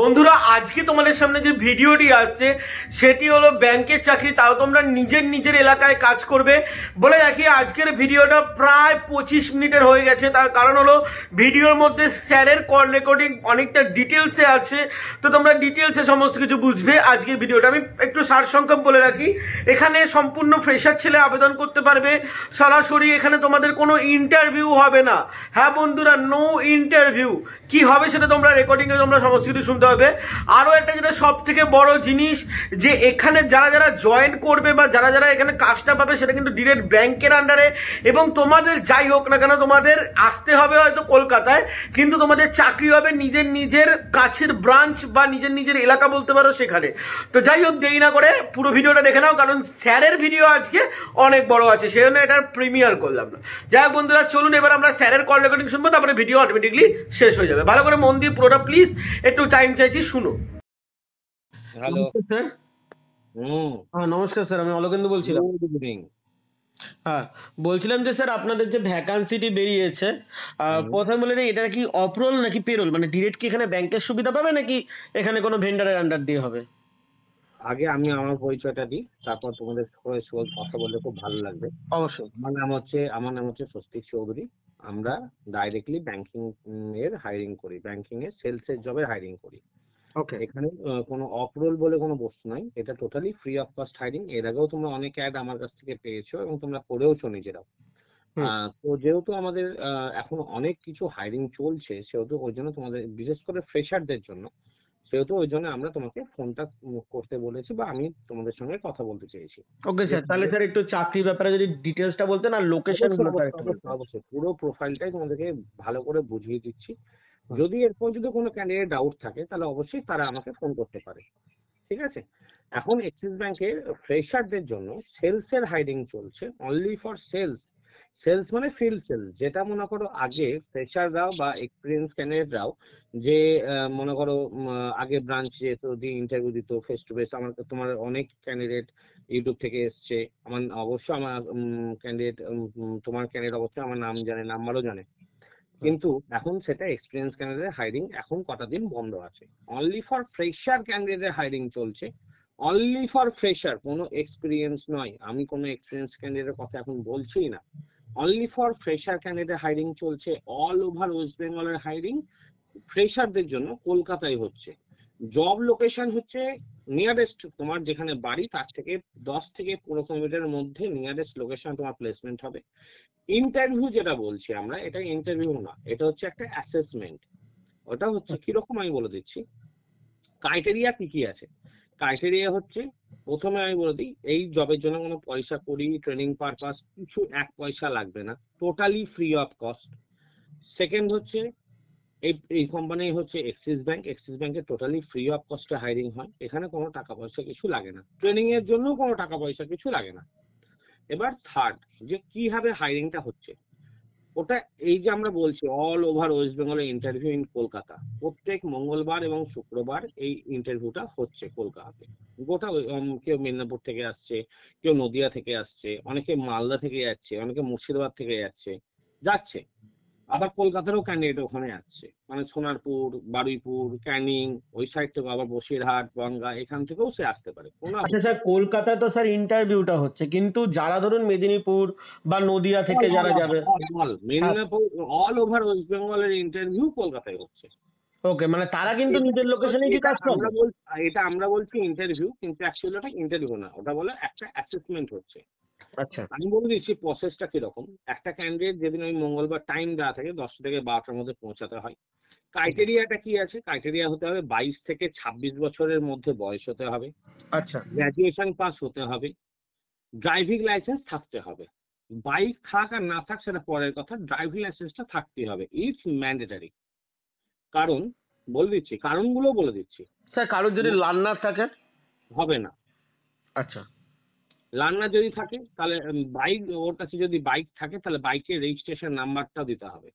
বন্ধুরা আজকে তোমাদের সামনে যে ভিডিওটি আসছে সেটি হলো ব্যাংকের চাকরি তাও তোমরা নিজের নিজের এলাকায় কাজ করবে বলে রাখি আজকের ভিডিওটা প্রায় পঁচিশ মিনিটের হয়ে গেছে তার কারণ হলো ভিডিওর মধ্যে স্যারের কল রেকর্ডিং অনেকটা ডিটেলসে আছে তো তোমরা ডিটেলসে সমস্ত কিছু বুঝবে আজকের ভিডিওটা আমি একটু সারসংক্ষেপ বলে রাখি এখানে সম্পূর্ণ ফ্রেশার ছেলে আবেদন করতে পারবে সরাসরি এখানে তোমাদের কোনো ইন্টারভিউ হবে না হ্যাঁ বন্ধুরা নো ইন্টারভিউ কি হবে সেটা তোমরা রেকর্ডিংয়ে তোমরা সমস্ত কিছু শুনতে হবে আরও একটা যেটা সব থেকে বড় জিনিস যে এখানে যারা যারা জয়েন করবে বা যারা যারা এখানে কাজটা পাবে সেটা কিন্তু ডিরেক্ট ব্যাংকের আন্ডারে এবং তোমাদের যাই হোক না কেন তোমাদের আসতে হবে হয়তো কলকাতায় কিন্তু তোমাদের চাকরি হবে নিজের নিজের কাছের ব্রাঞ্চ বা নিজের নিজের এলাকা বলতে পারো সেখানে তো যাই হোক দেরি না করে পুরো ভিডিওটা দেখে নাও কারণ স্যারের ভিডিও আজকে অনেক বড় আছে সেই জন্য এটার প্রিমিয়ার করলাম না যাই হোক বন্ধুরা চলুন এবার আমরা স্যারের কল রেকর্ডিং শুনবো তারপরে ভিডিও অটোমেটিকলি শেষ হয়ে যাবে ভালো করে মন দিয়ে পুরোটা প্লিজ একটু টাইম চাইছি শুনো হ্যালো স্যার নমস্কার স্যার আমি বলছিলাম হ্যাঁ বলছিলাম যে স্যার আপনাদের যে ভ্যাকান্সিটি বেরিয়েছে বলে এটা কি অপ্রোল নাকি পেরোল মানে ডিরেক্ট কি এখানে ব্যাংকের সুবিধা পাবে নাকি এখানে কোনো ভেন্ডারের আন্ডার দিয়ে হবে আগে আমি আমার পরিচয়টা দিই তারপর তোমাদের কথা বললে খুব ভালো লাগবে অবশ্যই আমার নাম হচ্ছে আমার নাম হচ্ছে স্বস্তিক চৌধুরী আমরা ডাইরেক্টলি ব্যাংকিং এর হায়ারিং করি ব্যাংকিং এর সেলস এর জবের হায়ারিং করি ওকে এখানে কোনো অপরোল বলে কোনো বস্তু নাই এটা totally free of cost hiring এর আগেও তোমরা অনেক অ্যাড আমার কাছ থেকে পেয়েছো এবং তোমরা করেওছো নিজেরাও তো যেহেতু আমাদের এখন অনেক কিছু হায়ারিং চলছে সেহেতু ওই জন্য তোমাদের বিশেষ করে ফ্রেশারদের জন্য সেহেতু ওই জন্য আমরা তোমাকে ফোনটা করতে বলেছি বা আমি তোমাদের সঙ্গে কথা বলতে চেয়েছি ওকে স্যার তাহলে স্যার একটু চাকরির ব্যাপারে যদি ডিটেলসটা বলতেন আর লোকেশন অবশ্যই পুরো প্রোফাইলটাই তোমাদেরকে ভালো করে বুঝিয়ে দিচ্ছি যদি এরপর যদি কোনো ক্যান্ডিডেট ডাউট থাকে তাহলে অবশ্যই তারা আমাকে ফোন করতে পারে ঠিক আছে এখন এক্সিস ব্যাংকে ফ্রেশারদের জন্য সেলস এর হাইডিং চলছে অনলি ফর সেলস সেলস মানে ফিল্ড সেলস যেটা মনে করো আগে ফ্রেশাররাও বা এক্সপিরিয়েন্স ক্যান্ডিডেটরাও যে মনে করো আগে ব্রাঞ্চ যেত দিয়ে ইন্টারভিউ দিত ফেস টু ফেস আমার তোমার অনেক ক্যান্ডিডেট ইউটিউব থেকে এসছে আমার অবশ্য আমার ক্যান্ডিডেট তোমার ক্যান্ডিডেট অবশ্যই আমার নাম জানে নাম্বারও জানে কিন্তু এখন সেটা এক্সপিরিয়েন্স ক্যান্ডিডেটের হাইডিং এখন কটা দিন বন্ধ আছে অনলি ফর ফ্রেশার ক্যান্ডিডেটের হাইডিং চলছে অনলি ফর ফ্রেশার কোনো এক্সপিরিয়েন্স নয় আমি কোনো এক্সপিরিয়েন্স ক্যান্ডিডেটের কথা এখন বলছি না only for fresher candidate hiring চলছে অল ওভার ওয়েস্ট বেঙ্গলের হাইরিং ফ্রেশারদের জন্য কলকাতায় হচ্ছে জব লোকেশন হচ্ছে নিয়ারেস্ট তোমার যেখানে বাড়ি তার থেকে দশ থেকে পনেরো কিলোমিটারের মধ্যে নিয়ারেস্ট লোকেশন তোমার প্লেসমেন্ট হবে ইন্টারভিউ যেটা বলছি আমরা এটা ইন্টারভিউ না এটা হচ্ছে একটা অ্যাসেসমেন্ট ওটা হচ্ছে আচ্ছা। কিরকম আমি বলে দিচ্ছি ক্রাইটেরিয়া কি কি আছে ক্রাইটেরিয়া হচ্ছে প্রথমে আমি বলে দিই এই জবের জন্য কোনো পয়সা করি ট্রেনিং পারপাস কিছু এক পয়সা লাগবে না totally free of cost second হচ্ছে এই এই কোম্পানি হচ্ছে এক্সিস ব্যাংক এক্সিস ব্যাংকে টোটালি ফ্রি অফ কস্টে হায়ারিং হয় এখানে কোনো টাকা পয়সা কিছু লাগে না ট্রেনিং এর জন্য কোনো টাকা পয়সা কিছু লাগে না এবার থার্ড যে কিভাবে হায়ারিংটা হচ্ছে ওটা এই যে আমরা বলছি all over West Bengal interview in Kolkata প্রত্যেক মঙ্গলবার এবং শুক্রবার এই ইন্টারভিউটা হচ্ছে কলকাতাতে গোটা কেউ মেদিনীপুর থেকে আসছে কেউ নদিয়া থেকে আসছে অনেকে মালদা থেকে যাচ্ছে অনেকে মুর্শিদাবাদ থেকে যাচ্ছে যাচ্ছে আবার কলকাতারও ক্যান্ডিডেট ওখানে যাচ্ছে মানে সোনারপুর বারুইপুর ক্যানিং ওই সাইড থেকে আবার বসিরহাট গঙ্গা এখান থেকেও সে আসতে পারে আচ্ছা স্যার কলকাতায় তো স্যার ইন্টারভিউটা হচ্ছে কিন্তু যারা ধরুন মেদিনীপুর বা নদিয়া থেকে যারা যাবে মেদিনীপুর অল ওভার ওয়েস্ট বেঙ্গলের ইন্টারভিউ কলকাতায় হচ্ছে ওকে মানে তারা কিন্তু নিজের লোকেশনে কি কাজ করে এটা আমরা বলছি ইন্টারভিউ কিন্তু অ্যাকচুয়ালি ওটা ইন্টারভিউ না ওটা বলে একটা অ্যাসেসমেন্ট হচ্ছে আচ্ছা আমি বলে দিচ্ছি প্রসেসটা কিরকম একটা ক্যান্ডিডেট যেদিন ওই মঙ্গলবার টাইম দেওয়া থাকে দশটা থেকে বারোটার মধ্যে পৌঁছাতে হয় ক্রাইটেরিয়াটা কি আছে ক্রাইটেরিয়া হতে হবে বাইশ থেকে ছাব্বিশ বছরের মধ্যে বয়স হতে হবে আচ্ছা গ্র্যাজুয়েশন পাস হতে হবে ড্রাইভিং লাইসেন্স থাকতে হবে বাইক থাক আর না থাক সেটা পরের কথা ড্রাইভিং লাইসেন্সটা থাকতেই হবে ইটস ম্যান্ডেটারি কারণ বলে দিচ্ছি কারণগুলো বলে দিচ্ছি স্যার কারোর যদি লার্নার থাকে হবে না আচ্ছা লার্নার যদি থাকে তাহলে বাইক ওর কাছে যদি বাইক থাকে তাহলে বাইকের রেজিস্ট্রেশন নাম্বারটাও দিতে হবে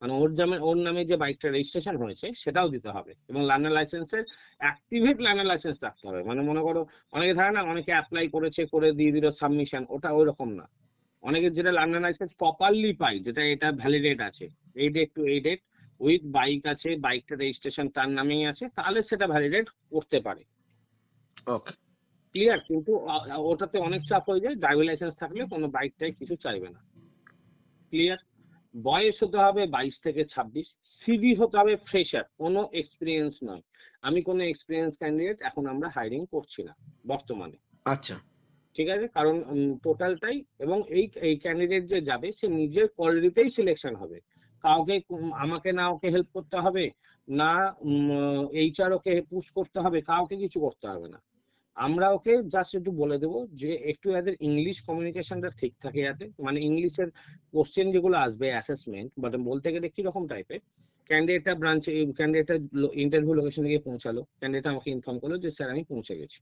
মানে ওর নামে ওর নামে যে বাইকটা রেজিস্ট্রেশন হয়েছে সেটাও দিতে হবে এবং লার্নার লাইসেন্সের অ্যাক্টিভেট লার্নার লাইসেন্স রাখতে হবে মানে মনে করো অনেকে থাকে না অনেকে অ্যাপ্লাই করেছে করে দিয়ে দিল সাবমিশন ওটা ওই রকম না অনেকে যেটা লার্নার লাইসেন্স প্রপারলি পাই যেটা এটা ভ্যালিডেট আছে এই ডেট টু এই ডেট উইথ বাইক আছে বাইকটা রেজিস্ট্রেশন তার নামেই আছে তাহলে সেটা ভ্যালিডেট করতে পারে ওকে ক্লিয়ার কিন্তু ওটাতে অনেক চাপ হয়ে যায় ড্রাইভিং লাইসেন্স থাকলে কোনো বাইকটাই কিছু চাইবে না ক্লিয়ার বয়স হতে হবে বাইশ থেকে ছাব্বিশ সিভি হতে হবে ফ্রেশার কোনো এক্সপিরিয়েন্স নয় আমি কোনো এক্সপিরিয়েন্স ক্যান্ডিডেট এখন আমরা হায়ারিং করছি না বর্তমানে আচ্ছা ঠিক আছে কারণ টোটালটাই এবং এই এই ক্যান্ডিডেট যে যাবে সে নিজের কোয়ালিটিতেই সিলেকশন হবে কাউকে আমাকে না ওকে হেল্প করতে হবে না এইচআর ওকে পুশ করতে হবে কাউকে কিছু করতে হবে না আমরা ওকে জাস্ট একটু বলে দেবো যে একটু এদের ইংলিশ কমিউনিকেশনটা ঠিক থাকে যাতে মানে ইংলিশের কোশ্চেন যেগুলো আসবে অ্যাসেসমেন্ট বাট বলতে গেলে কিরকম টাইপের ক্যান্ডিডেটটা ব্রাঞ্চে ক্যান্ডিডেটটা ইন্টারভিউ লোকেশনে গিয়ে পৌঁছালো ক্যান্ডিডেট আমাকে ইনফর্ম করলো যে স্যার আমি পৌঁছে গেছি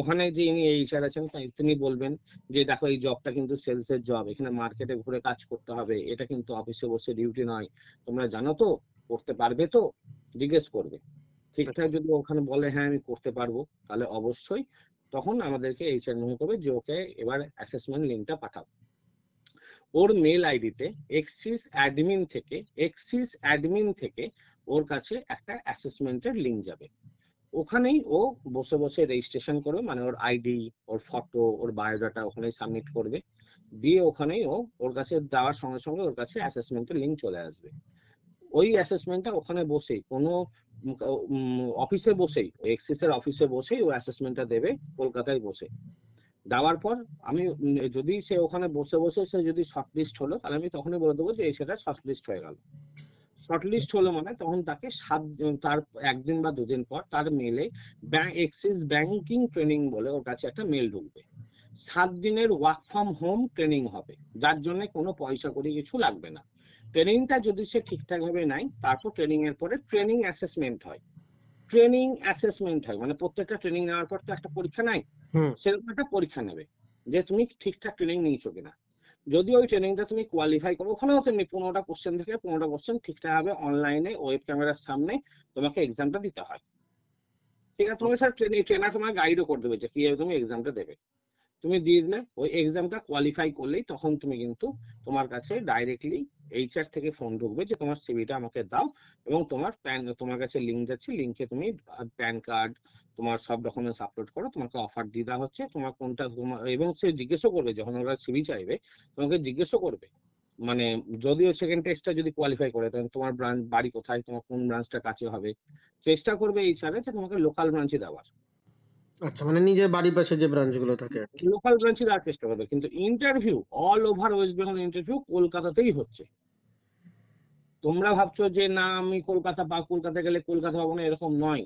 ওখানে যে ইনি এই স্যার আছেন তিনি বলবেন যে দেখো এই জবটা কিন্তু সেলসের জব এখানে মার্কেটে ঘুরে কাজ করতে হবে এটা কিন্তু অফিসে বসে ডিউটি নয় তোমরা জানো তো করতে পারবে তো জিজ্ঞেস করবে ঠিকঠাক আচ্ছা। যদি ওখানে বলে হ্যাঁ আমি করতে পারবো তাহলে অবশ্যই তখন আমাদেরকে এইচআর মনে করবে যে ওকে এবার অ্যাসেসমেন্ট লিঙ্কটা পাঠাও ওর মেল আইডিতে এক্সিস অ্যাডমিন থেকে এক্সিস অ্যাডমিন থেকে ওর কাছে একটা অ্যাসেসমেন্টের লিঙ্ক যাবে ওখানেই ও বসে বসে রেজিস্ট্রেশন করবে মানে ওর আইডি ওর ফটো ওর বায়োডাটা ওখানে সাবমিট করবে দিয়ে ওখানেই ও ওর কাছে দেওয়ার সঙ্গে সঙ্গে ওর কাছে অ্যাসেসমেন্টের লিঙ্ক চলে আসবে ওই অ্যাসেসমেন্টটা ওখানে বসেই কোনো অফিসে বসেই এক্সিস এর অফিসে বসেই ও অ্যাসেসমেন্টটা দেবে কলকাতায় বসে দেওয়ার পর আমি যদি সে ওখানে বসে বসে সে যদি শর্টলিস্ট হলো তাহলে আমি তখনই বলে দেবো যে সেটা শর্টলিস্ট হয়ে গেল শর্টলিস্ট হলো মানে তখন তাকে সাত তার একদিন বা দুদিন পর তার মেলে ব্যাংক এক্সিস ব্যাংকিং ট্রেনিং বলে ওর কাছে একটা মেল ঢুকবে সাত দিনের ওয়ার্ক ফ্রম হোম ট্রেনিং হবে যার জন্য কোনো পয়সা করে কিছু লাগবে না ট্রেনিংটা যদি সে ঠিকঠাক ভাবে তারপর ট্রেনিং এর পরে ট্রেনিং অ্যাসেসমেন্ট হয় ট্রেনিং অ্যাসেসমেন্ট হয় মানে প্রত্যেকটা ট্রেনিং নেওয়ার পর তো একটা পরীক্ষা নাই সেরকম একটা পরীক্ষা নেবে যে তুমি ঠিকঠাক ট্রেনিং নিয়েছো কিনা যদি ওই ট্রেনিংটা তুমি কোয়ালিফাই করো ওখানেও তুমি পনেরোটা কোশ্চেন থেকে পনেরোটা কোশ্চেন ঠিকঠাক হবে অনলাইনে ওয়েব ক্যামেরার সামনে তোমাকে এক্সামটা দিতে হয় ঠিক আছে তোমাকে স্যার ট্রেনিং ট্রেনার তোমাকে গাইডও করে দেবে যে কিভাবে তুমি এক্সামটা দেবে তুমি দিয়ে দিলে ওই এক্সামটা কোয়ালিফাই করলেই তখন তুমি কিন্তু তোমার কাছে ডাইরেক্টলি এইচআর থেকে ফোন ঢুকবে যে তোমার সিভিটা আমাকে দাও এবং তোমার প্যান তোমার কাছে লিঙ্ক যাচ্ছে লিঙ্কে তুমি প্যান কার্ড তোমার সব ডকুমেন্টস আপলোড করো তোমাকে অফার দিয়ে দেওয়া হচ্ছে তোমার কোনটা তোমার এবং সে জিজ্ঞেসও করবে যখন ওরা সিভি চাইবে তোমাকে জিজ্ঞেসও করবে মানে যদিও সেকেন্ড টেস্টটা যদি কোয়ালিফাই করে তখন তোমার ব্রাঞ্চ বাড়ি কোথায় তোমার কোন ব্রাঞ্চটা কাছে হবে চেষ্টা করবে এই ছাড়া যে তোমাকে লোকাল ব্রাঞ্চে দেওয়ার আচ্ছা মানে নিজের বাড়ির পাশে যে গুলো থাকে লোকাল ব্রাঞ্চে যাওয়ার চেষ্টা করবে কিন্তু interview all over West Bengal interview কলকাতাতেই হচ্ছে তোমরা ভাবছো যে না আমি কলকাতা বা কলকাতা গেলে কলকাতা পাবো না এরকম নয়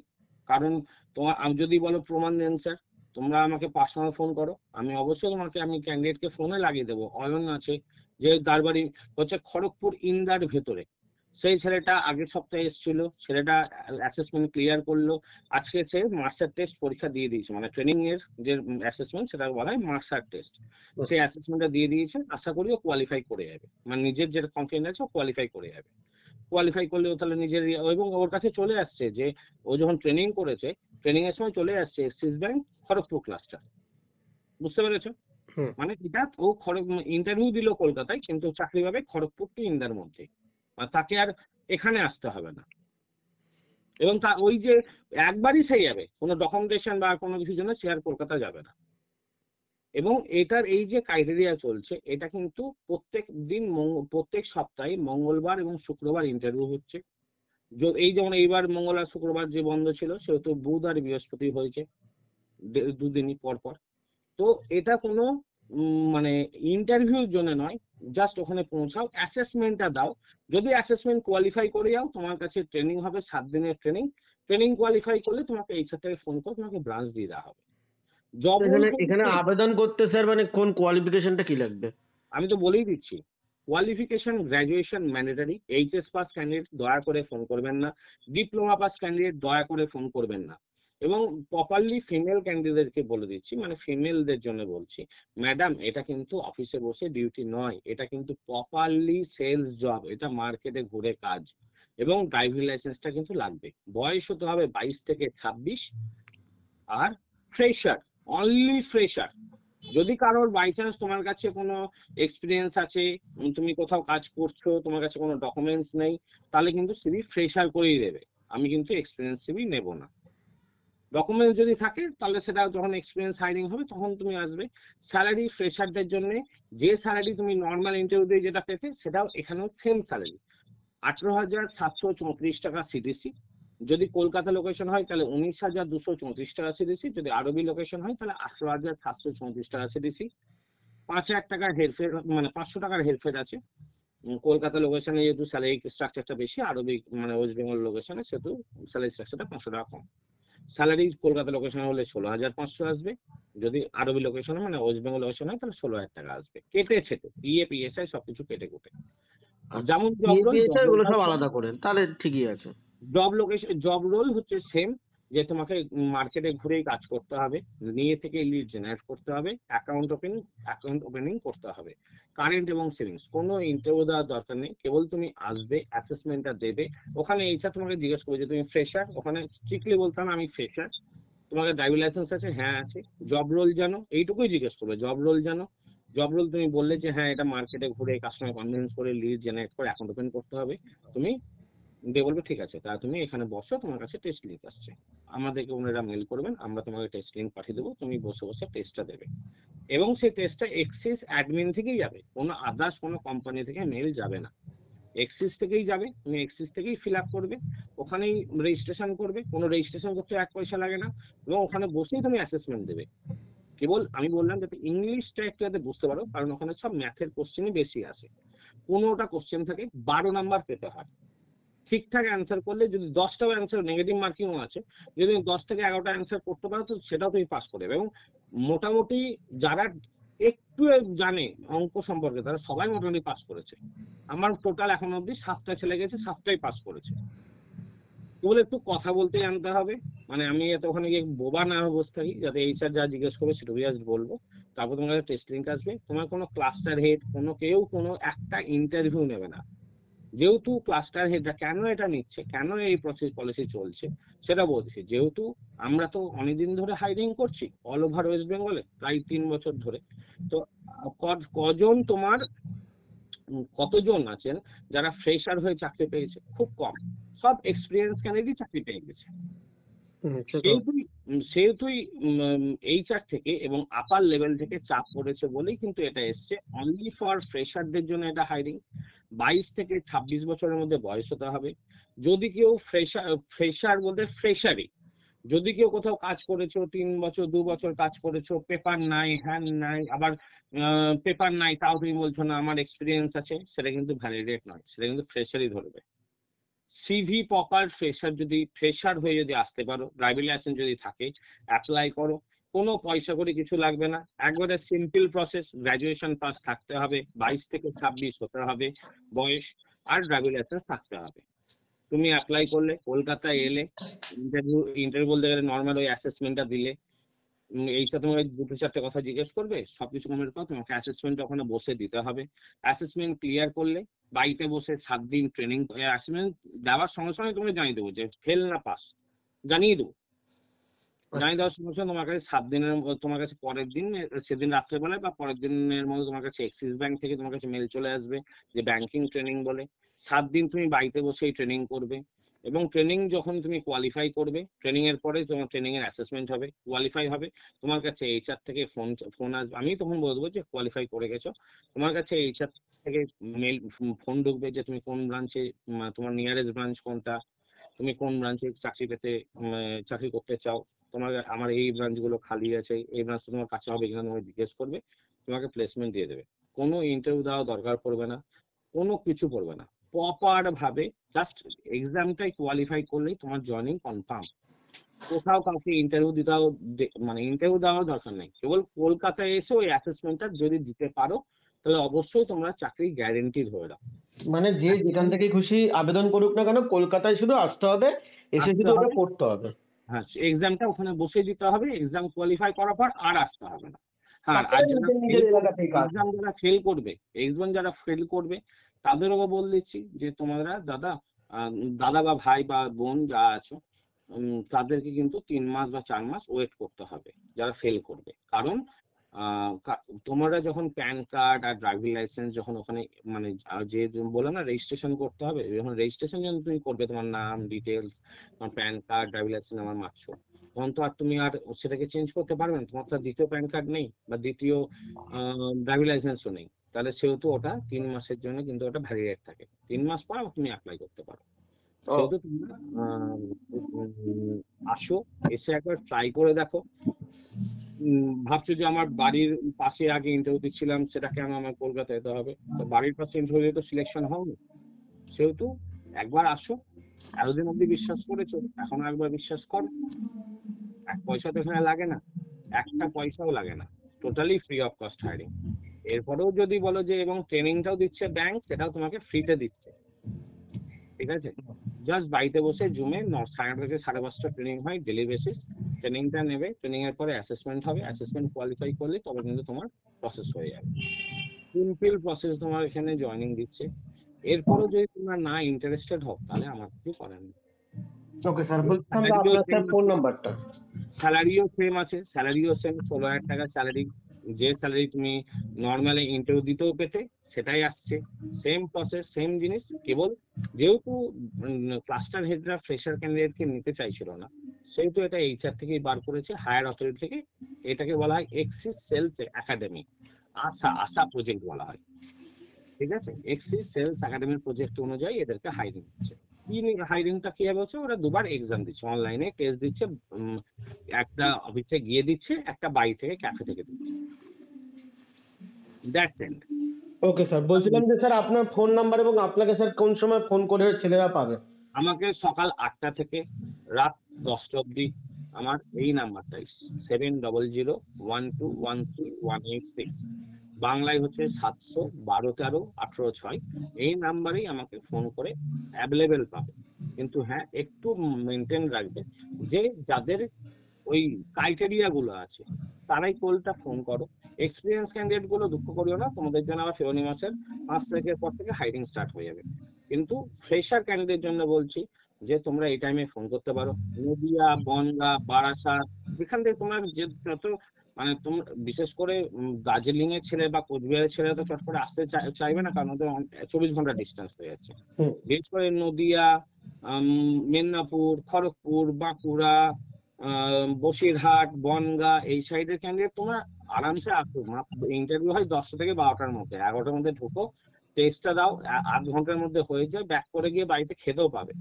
কারণ তোমার আমি যদি বলো প্রমাণ দেন স্যার তোমরা আমাকে পার্সোনাল ফোন করো আমি অবশ্যই তোমাকে আমি ক্যান্ডিডেটকে ফোনে লাগিয়ে দেবো অয়ন আছে যে তার বাড়ি হচ্ছে খড়গপুর ইন্দার ভেতরে সেই ছেলেটা আগের সপ্তাহে এসেছিল ছেলেটা অ্যাসেসমেন্ট ক্লিয়ার করলো আজকে সে মার্সার টেস্ট পরীক্ষা দিয়ে দিয়েছে মানে ট্রেনিং এর যে অ্যাসেসমেন্ট সেটা বলা হয় মার্সার টেস্ট আচ্ছা। সেই অ্যাসেসমেন্টটা দিয়ে দিয়েছে আশা করি ও কোয়ালিফাই করে যাবে মানে নিজের যেটা কনফিডেন্স আছে ও কোয়ালিফাই করে যাবে কোয়ালিফাই করলেও তাহলে নিজের ইয়ে, এবং ওর কাছে চলে আসছে যে ও যখন ট্রেনিং করেছে ট্রেনিং এর সময় চলে আসছে এক্সিস ব্যাংক খড়গপুর ক্লাসটা বুঝতে পেরেছো মানে এটা ও খড়গ ইন্টারভিউ দিল কলকাতায় কিন্তু চাকরি পাবে খড়গপুর টু ইন্দার মধ্যে মানে তাকে আর এখানে আসতে হবে না এবং তা ওই যে একবারই সে যাবে কোনো ডকুমেন্টেশন বা কোনো কিছুর জন্য সে আর কলকাতা যাবে না এবং এটার এই যে ক্রাইটেরিয়া চলছে এটা কিন্তু প্রত্যেক দিন প্রত্যেক সপ্তাহে মঙ্গলবার এবং শুক্রবার ইন্টারভিউ হচ্ছে এই যেমন এইবার মঙ্গলবার শুক্রবার যে বন্ধ ছিল সেহেতু বুধ আর বৃহস্পতি হয়েছে দুদিনই পর পর তো এটা কোনো মানে ইন্টারভিউর জন্য নয় জাস্ট ওখানে পৌঁছাও অ্যাসেসমেন্টটা দাও যদি অ্যাসেসমেন্ট কোয়ালিফাই করে যাও তোমার কাছে ট্রেনিং হবে সাত দিনের ট্রেনিং ট্রেনিং কোয়ালিফাই করলে তোমাকে এই সাথে ফোন করে তোমাকে ব্রাঞ্চ দিয়ে দেওয়া হবে জব এখানে আবেদন করতে স্যার মানে কোন কোয়ালিফিকেশনটা কি লাগবে আমি তো বলেই দিচ্ছি qualification graduation mandatory HS pass candidate দয়া করে ফোন করবেন না ডিপ্লোমা পাস ক্যান্ডিডেট দয়া করে ফোন করবেন না এবং প্রপারলি ফিমেল ক্যান্ডিডেটকে বলে দিচ্ছি মানে ফিমেলদের জন্য বলছি ম্যাডাম এটা কিন্তু অফিসে বসে ডিউটি নয় এটা কিন্তু প্রপারলি সেলস জব এটা মার্কেটে ঘুরে কাজ এবং ড্রাইভিং লাইসেন্সটা কিন্তু লাগবে বয়স হতে হবে বাইশ থেকে ছাব্বিশ আর ফ্রেশার অনলি ফ্রেশার যদি কারোর বাই চান্স তোমার কাছে কোনো এক্সপিরিয়েন্স আছে তুমি কোথাও কাজ করছো তোমার কাছে কোনো ডকুমেন্টস নেই তাহলে কিন্তু সিবি ফ্রেশার করেই দেবে আমি কিন্তু এক্সপিরিয়েন্স সিবি নেব না ডকুমেন্ট যদি থাকে তাহলে সেটা যখন এক্সপিরিয়েন্স হায়ারিং হবে তখন তুমি আসবে স্যালারি ফ্রেশারদের জন্য যে স্যালারি তুমি নর্মাল ইন্টারভিউ দিয়ে যেটা পেতে সেটাও এখানেও সেম স্যালারি আঠারো হাজার সাতশো চৌত্রিশ টাকা সিডিসি যদি কলকাতা লোকেশন হয় তাহলে উনিশ হাজার দুশো চৌত্রিশ টাকা সিডিসি যদি আরবি লোকেশন হয় তাহলে আঠারো হাজার সাতশো চৌত্রিশ টাকা সিডিসি পাঁচ হাজার টাকার হেরফের মানে পাঁচশো টাকার হেরফের আছে কলকাতা লোকেশনে যেহেতু স্যালারি স্ট্রাকচারটা বেশি আরবি মানে ওয়েস্ট বেঙ্গল লোকেশনে সেহেতু স্যালারি স্ট্রাকচারটা পাঁচশো টাকা কম স্যালারি কলকাতা লোকেশন হলে ষোলো হাজার পাঁচশো আসবে যদি আরবি লোকেশনে মানে ওয়েস্ট বেঙ্গল লোকেশন হয় তাহলে ষোলো হাজার টাকা আসবে কেটে ছেটে ইয়ে পিএসআই সবকিছু কেটে কুটে আচ্ছা, যেমন জব রোল সব আলাদা করেন তাহলে ঠিকই আছে জব লোকেশন জব রোল হচ্ছে সেম যে তোমাকে মার্কেটে ঘুরেই কাজ করতে হবে নিয়ে থেকে লিড জেনারেট করতে হবে অ্যাকাউন্ট ওপেনিং অ্যাকাউন্ট ওপেনিং করতে হবে কারেন্ট এবং সেভিংস কোনো ইন্টারভিউ দেওয়ার দরকার নেই কেবল তুমি আসবে অ্যাসেসমেন্টটা দেবে ওখানে এইটা তোমাকে জিজ্ঞেস করবে যে তুমি ফ্রেশার ওখানে স্ট্রিক্টলি বলতাম আমি ফ্রেশার তোমাকে ড্রাইভিং লাইসেন্স আছে হ্যাঁ আছে জব রোল জানো এইটুকুই জিজ্ঞেস করবে জব রোল জানো জব রোল তুমি বললে যে হ্যাঁ এটা মার্কেটে ঘুরে কাস্টমার কনভিন্স করে লিড জেনারেট করে অ্যাকাউন্ট ওপেন করতে হবে তুমি দিয়ে বলবে ঠিক আছে তা তুমি এখানে বসো তোমার কাছে টেস্ট লিঙ্ক আসছে আমাদেরকে ওনারা মেল করবেন আমরা তোমাকে টেস্ট লিঙ্ক পাঠিয়ে দেবো তুমি বসে বসে টেস্টটা দেবে এবং সেই টেস্টটা এক্সিস অ্যাডমিন থেকেই যাবে কোনো আদার্স কোনো কোম্পানি থেকে মেল যাবে না এক্সিস থেকেই যাবে তুমি এক্সিস থেকেই ফিল আপ করবে ওখানেই রেজিস্ট্রেশন করবে কোনো রেজিস্ট্রেশন করতে এক পয়সা লাগে না এবং ওখানে বসেই তুমি অ্যাসেসমেন্ট দেবে কেবল আমি বললাম যাতে ইংলিশটা একটু যাতে বুঝতে পারো কারণ ওখানে সব ম্যাথের কোশ্চেনই বেশি আসে পনেরোটা কোশ্চেন থাকে বারো নাম্বার পেতে হয় ঠিকঠাক অ্যান্সার করলে যদি দশটাও অ্যান্সার নেগেটিভ মার্কিংও আছে যদি দশ থেকে এগারোটা অ্যান্সার করতে পারো তো সেটাও তুমি পাস করে এবং মোটামুটি যারা একটু জানে অঙ্ক সম্পর্কে তারা সবাই মোটামুটি পাস করেছে আমার টোটাল এখন অব্দি সাতটা ছেলে গেছে সাতটাই পাস করেছে তোমার একটু কথা বলতে জানতে হবে মানে আমি এত ওখানে গিয়ে বোবা না বসে থাকি যাতে এই স্যার যা জিজ্ঞেস করবে সেটুকুই জাস্ট বলবো তারপর তোমার কাছে টেস্ট লিঙ্ক আসবে তোমার কোনো ক্লাস্টার হেড কোনো কেউ কোনো একটা ইন্টারভিউ নেবে না যেহেতু ক্লাস্টার হেডরা কেন এটা নিচ্ছে কেন এই প্রসেস পলিসি চলছে সেটা বলছি যেহেতু আমরা তো অনেকদিন ধরে হাইরিং করছি অল ওভার ওয়েস্ট বেঙ্গলে প্রায় তিন বছর ধরে তো কজন তোমার কতজন আছেন যারা ফ্রেশার হয়ে চাকরি পেয়েছে খুব কম সব এক্সপিরিয়েন্স ক্যান্ডিডেট চাকরি পেয়ে গেছে সেহেতুই এইচআর থেকে এবং আপার লেভেল থেকে চাপ পড়েছে বলেই কিন্তু এটা এসছে অনলি ফর ফ্রেশারদের জন্য এটা হাইরিং বাইশ থেকে ছাব্বিশ বছরের মধ্যে বয়স হতে হবে যদি কেউ ফ্রেশার ফ্রেশার বলতে ফ্রেশারি যদি কেউ কোথাও কাজ করেছো তিন বছর দু বছর কাজ করেছো পেপার নাই হ্যান নাই আবার পেপার নাই তাও তুমি বলছো না আমার এক্সপিরিয়েন্স আছে সেটা কিন্তু ভ্যালিডেট নয় সেটা কিন্তু ফ্রেশারই ধরবে সিভি প্রপার ফ্রেশার যদি ফ্রেশার হয়ে যদি আসতে পারো ড্রাইভিং লাইসেন্স যদি থাকে অ্যাপ্লাই করো কোনো পয়সা করে কিছু লাগবে না একবারে সিম্পল প্রসেস গ্রাজুয়েশন পাস থাকতে হবে বাইশ থেকে ছাব্বিশ হতে হবে বয়স আর ড্রাইভিং লাইসেন্স থাকতে হবে তুমি অ্যাপ্লাই করলে কলকাতায় এলে ইন্টারভিউ ইন্টারভিউ বলতে গেলে নর্মাল ওই অ্যাসেসমেন্টটা দিলে এইটা তোমার দুটো চারটে কথা জিজ্ঞেস করবে সবকিছু কমের পর তোমাকে অ্যাসেসমেন্ট ওখানে বসে দিতে হবে অ্যাসেসমেন্ট ক্লিয়ার করলে বাড়িতে বসে সাত দিন ট্রেনিং অ্যাসেসমেন্ট দেওয়ার সঙ্গে সঙ্গে তোমাকে জানিয়ে দেবো যে ফেল না পাস জানিয়ে দেবো জানি দেওয়ার সমস্যা তোমার কাছে সাত দিনের তোমার কাছে পরের দিন সেদিন রাত্রে বেলায় বা পরের দিনের মধ্যে তোমার কাছে এক্সিস ব্যাংক থেকে তোমার কাছে মেল চলে আসবে যে ব্যাংকিং ট্রেনিং বলে সাত দিন তুমি বাড়িতে বসে এই ট্রেনিং করবে এবং ট্রেনিং যখন তুমি কোয়ালিফাই করবে ট্রেনিং এর পরে তোমার ট্রেনিং এর অ্যাসেসমেন্ট হবে কোয়ালিফাই হবে তোমার কাছে এইচআর থেকে ফোন ফোন আসবে আমি তখন বলে দেবো যে কোয়ালিফাই করে গেছো তোমার কাছে এইচআর থেকে মেল ফোন ঢুকবে যে তুমি কোন ব্রাঞ্চে তোমার নিয়ারেস্ট ব্রাঞ্চ কোনটা তুমি কোন ব্রাঞ্চে চাকরি পেতে চাকরি করতে চাও তোমার আমার এই ব্রাঞ্চ গুলো খালি আছে এই ব্রাঞ্চ তোমার কাছে হবে কিনা তোমাকে জিজ্ঞেস করবে তোমাকে প্লেসমেন্ট দিয়ে দেবে কোনো ইন্টারভিউ দেওয়া দরকার পড়বে না কোনো কিছু পড়বে না প্রপার ভাবে জাস্ট এক্সামটাই কোয়ালিফাই করলেই তোমার জয়নিং কনফার্ম কোথাও কাউকে ইন্টারভিউ দিতেও মানে ইন্টারভিউ দেওয়ার দরকার নেই কেবল কলকাতায় এসে ওই অ্যাসেসমেন্টটা যদি দিতে পারো তাহলে অবশ্যই তোমরা চাকরি গ্যারেন্টি ধরে রাখো মানে যে যেখান থেকে খুশি আবেদন করুক না কেন কলকাতায় শুধু আসতে হবে এসে শুধু ওটা পড়তে হবে হ্যাঁ এক্সামটা ওখানে বসে দিতে হবে এক্সাম কোয়ালিফাই করার পর আর আসতে হবে না হ্যাঁ আর যারা এক্সাম যারা ফেল করবে এক্সাম যারা ফেল করবে তাদেরও বলে দিচ্ছি যে তোমরা দাদা দাদা বা ভাই বা বোন যা আছো তাদেরকে কিন্তু তিন মাস বা চার মাস ওয়েট করতে হবে যারা ফেল করবে কারণ তোমরা যখন প্যান কার্ড আর ড্রাইভিং লাইসেন্স যখন ওখানে মানে যে বলে না রেজিস্ট্রেশন করতে হবে যখন রেজিস্ট্রেশন যখন তুমি করবে তোমার নাম ডিটেলস তোমার প্যান কার্ড ড্রাইভিং লাইসেন্স আমার মাত্র তখন তো আর তুমি আর সেটাকে চেঞ্জ করতে পারবে না তোমার তো দ্বিতীয় প্যান কার্ড নেই বা দ্বিতীয় ড্রাইভিং লাইসেন্সও নেই তাহলে সেহেতু ওটা তিন মাসের জন্য কিন্তু ওটা ভ্যালিডেট থাকে তিন মাস পর তুমি অ্যাপ্লাই করতে পারো সেহেতু তোমরা আসো এসে একবার ট্রাই করে দেখো ভাবছো যে আমার বাড়ির পাশে আগে ইন্টারভিউ দিচ্ছিলাম সেটা কেন আমার কলকাতা যেতে হবে তো বাড়ির পাশে ইন্টারভিউ তো সিলেকশন হয়নি সেহেতু একবার আসো এতদিন অব্দি বিশ্বাস করেছো এখন একবার বিশ্বাস করো এক পয়সা তো এখানে লাগে না একটা পয়সাও লাগে না totally free of cost hiring এরপরেও যদি বলো যে এবং ট্রেনিংটাও দিচ্ছে ব্যাংক সেটাও তোমাকে ফ্রিতে দিচ্ছে ঠিক আছে জাস্ট বাড়িতে বসে জুমে সাড়ে নটা থেকে সাড়ে পাঁচটা ট্রেনিং হয় ডেলি বেসিস ট্রেনিংটা নেবে ট্রেনিং এর পরে অ্যাসেসমেন্ট হবে অ্যাসেসমেন্ট কোয়ালিফাই করলে তবে কিন্তু তোমার প্রসেস হয়ে যাবে সিম্পল প্রসেস তোমার এখানে জয়নিং দিচ্ছে এরপরও যদি তোমরা না ইন্টারেস্টেড হও তাহলে আমার কিছু করার নেই ওকে স্যার বলছিলাম আপনার ফোন নাম্বারটা স্যালারিও সেম আছে স্যালারিও সেম 16000 টাকা স্যালারি যে স্যালারি তুমি নর্মালি ইন্টারভিউ দিতেও পেতে সেটাই আসছে সেম প্রসেস সেম জিনিস কেবল যেহেতু ক্লাস্টার হেডরা ফ্রেশার ক্যান্ডিডেটকে নিতে চাইছিল না সেই তো এটা এইচআর থেকেই বার করেছে হায়ার অথরিটি থেকে এটাকে বলা হয় Axis sales academy Asha Asha project বলা হয় ঠিক আছে এক্সিস সেলস একাডেমির প্রজেক্ট অনুযায়ী এদেরকে হায়ারিং হচ্ছে হাইরিংটা কিভাবে হচ্ছে ওরা দুবার এক্সাম দিচ্ছে অনলাইনে টেস্ট দিচ্ছে একটা অফিসে গিয়ে দিচ্ছে একটা বাড়ি থেকে ক্যাফে থেকে দিচ্ছে দ্যাটস এন্ড ওকে স্যার বলছিলাম যে স্যার আপনার ফোন নাম্বার এবং আপনাকে স্যার কোন সময় ফোন করে ছেলেরা পাবে আমাকে সকাল আটটা থেকে রাত দশটা অব্দি আমার এই নাম্বারটাই seven double zero one two one three one eight six বাংলায় হচ্ছে সাতশো বারো তেরো আঠেরো ছয় এই নাম্বারেই আমাকে ফোন করে অ্যাভেলেবেল পাবে কিন্তু হ্যাঁ একটু মেনটেন রাখবে যে যাদের ওই ক্রাইটেরিয়া গুলো আছে তারাই কলটা ফোন করো এক্সপিরিয়েন্স ক্যান্ডিডেট গুলো দুঃখ করিও না তোমাদের জন্য আবার ফেব্রুয়ারি মাসের পাঁচ তারিখের পর থেকে হাইডিং স্টার্ট হয়ে যাবে কিন্তু ফ্রেশার ক্যান্ডিডেট জন্য বলছি যে তোমরা এই টাইমে ফোন করতে পারো নদিয়া বনগা বারাসাত এখান থেকে তোমার যে যত মানে তোমরা বিশেষ করে দার্জিলিং এর ছেলে বা কোচবিহারের ছেলে তো চট করে আসতে চাইবে না কারণ ওদের চব্বিশ ঘন্টা ডিস্টেন্স হয়ে যাচ্ছে বিশেষ করে নদিয়া মেদিনীপুর খড়গপুর বাঁকুড়া বসিরহাট বনগা এই সাইডের ক্যান্ডিডেট তোমরা আরামসে আসো ইন্টারভিউ মানে হয় দশটা থেকে বারোটার মধ্যে এগারোটার মধ্যে ঢুকো টেস্টটা দাও আধ ঘন্টার মধ্যে হয়ে যায় ব্যাক করে গিয়ে বাড়িতে খেতেও পাবে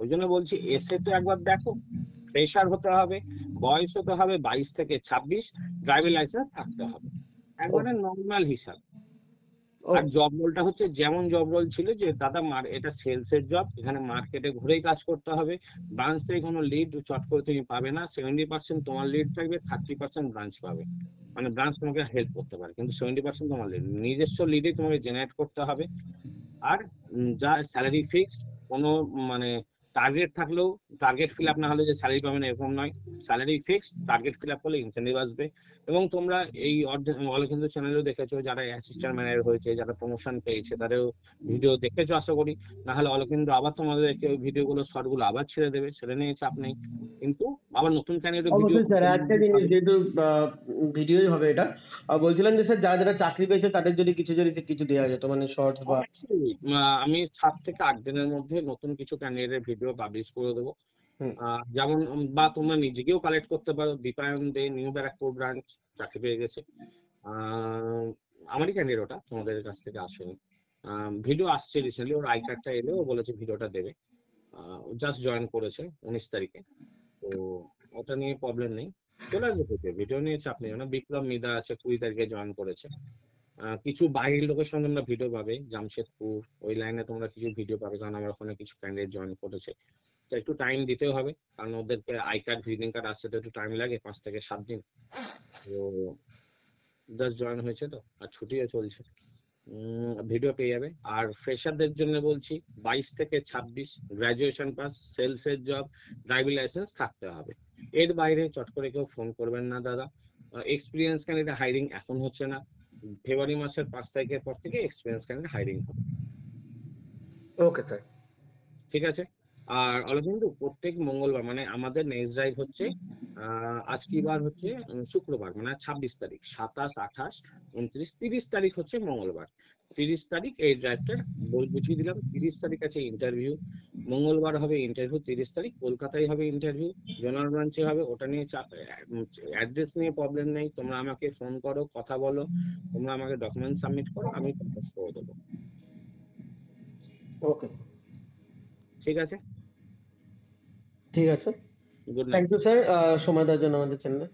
ওই জন্য বলছি এসে তো একবার দেখো ফ্রেশার হতে হবে বয়স হতে হবে বাইশ থেকে ছাব্বিশ ড্রাইভিং লাইসেন্স থাকতে হবে একবারে নর্মাল হিসাব আর জব রোলটা হচ্ছে যেমন জব রোল ছিল যে দাদা মার এটা সেলস এর জব এখানে মার্কেটে ঘুরেই কাজ করতে হবে ব্রাঞ্চ থেকে কোনো লিড চট করে তুমি পাবে না সেভেন্টি পার্সেন্ট তোমার লিড থাকবে থার্টি পার্সেন্ট ব্রাঞ্চ পাবে মানে ব্রাঞ্চ তোমাকে হেল্প করতে পারে কিন্তু সেভেন্টি পার্সেন্ট তোমার লিড নিজস্ব লিডে তোমাকে জেনারেট করতে হবে আর যা স্যালারি ফিক্স কোনো মানে টার্গেট থাকলেও টার্গেট ফিল আপ না হলে যে স্যালারি পাবেন এরকম নয় salary fix target fill up করলে ইনসেন্টিভ আসবে এবং তোমরা এই অল কিন্তু চ্যানেলেও দেখেছো যারা অ্যাসিস্ট্যান্ট ম্যানেজার হয়েছে যারা প্রমোশন পেয়েছে তাদেরও ভিডিও দেখেছো আশা করি নাহলে অল কিন্তু আবার তোমাদেরকে ওই ভিডিওগুলো শর্টগুলো আবার ছেড়ে দেবে সেটা নিয়ে চাপ নেই কিন্তু আবার নতুন চ্যানেলে ভিডিও স্যার একটা জিনিস যেহেতু ভিডিওই হবে এটা বলছিলাম যে স্যার যারা যারা চাকরি পেয়েছে তাদের যদি কিছু যদি কিছু দেওয়া যেত মানে শর্টস বা আমি সাত থেকে আট দিনের মধ্যে নতুন কিছু ক্যান্ডিডেটের ভিডিও পাবলিশ করে দেবো যেমন বা তোমরা নিজেকেও কালেক্ট করতে পারো দীপায়ন দে নিউ ব্যারাকপুর ব্রাঞ্চ চাকরি পেয়ে গেছে আমারই ক্যান্ডিডেট ওটা তোমাদের কাছ থেকে আসেনি ভিডিও আসছে রিসেন্টলি ওর আই কার্ডটা ও বলেছে ভিডিওটা দেবে জাস্ট জয়েন করেছে উনিশ তারিখে তো ওটা নিয়ে প্রবলেম নেই চলে আসবে থেকে ভিডিও নিয়ে চাপ নেই না মানে বিক্রম মিদা আছে কুড়ি তারিখে জয়েন করেছে কিছু বাইরের লোকের সঙ্গে আমরা ভিডিও পাবে জামশেদপুর ওই লাইনে তোমরা কিছু ভিডিও পাবে কারণ আমার ওখানে কিছু ক্যান্ডিডেট জয়েন করেছে তো একটু টাইম দিতে হবে কারণ ওদেরকে আই কার্ড ভিজিটিং কার্ড আসতে তো একটু টাইম লাগে পাঁচ থেকে সাত দিন তো জাস্ট জয়েন হয়েছে তো আর ছুটিও চলছে ভিডিও পেয়ে যাবে আর ফ্রেশারদের জন্য বলছি বাইশ থেকে ছাব্বিশ গ্রাজুয়েশন পাস সেলসের জব ড্রাইভিং লাইসেন্স থাকতে হবে এর বাইরে চট করে কেউ ফোন করবেন না দাদা এক্সপিরিয়েন্স ক্যান্ডিডেট হাইরিং এখন হচ্ছে না ফেব্রুয়ারি মাসের পাঁচ তারিখের পর থেকে এক্সপিরিয়েন্স ক্যান্ডিডেট হাইরিং হবে ওকে স্যার ঠিক আছে আর কিন্তু প্রত্যেক মঙ্গলবার মানে আমাদের নেক্সট ড্রাইভ হচ্ছে আজকে বার হচ্ছে শুক্রবার মানে ছাব্বিশ তারিখ সাতাশ আঠাশ উনত্রিশ তিরিশ তারিখ হচ্ছে মঙ্গলবার তিরিশ তারিখ এই ড্রাইভটার বুঝিয়ে দিলাম তিরিশ তারিখ আছে ইন্টারভিউ মঙ্গলবার হবে ইন্টারভিউ তিরিশ তারিখ কলকাতায় হবে ইন্টারভিউ জোনাল ব্রাঞ্চে হবে ওটা নিয়ে অ্যাড্রেস নিয়ে প্রবলেম নেই তোমরা আমাকে ফোন করো কথা বলো তোমরা আমাকে ডকুমেন্ট সাবমিট করো আমি করে দেবো ওকে ঠিক আছে ঠিক আছে থ্যাংক ইউ স্যার সময় দেওয়ার জন্য আমাদের চ্যানেলে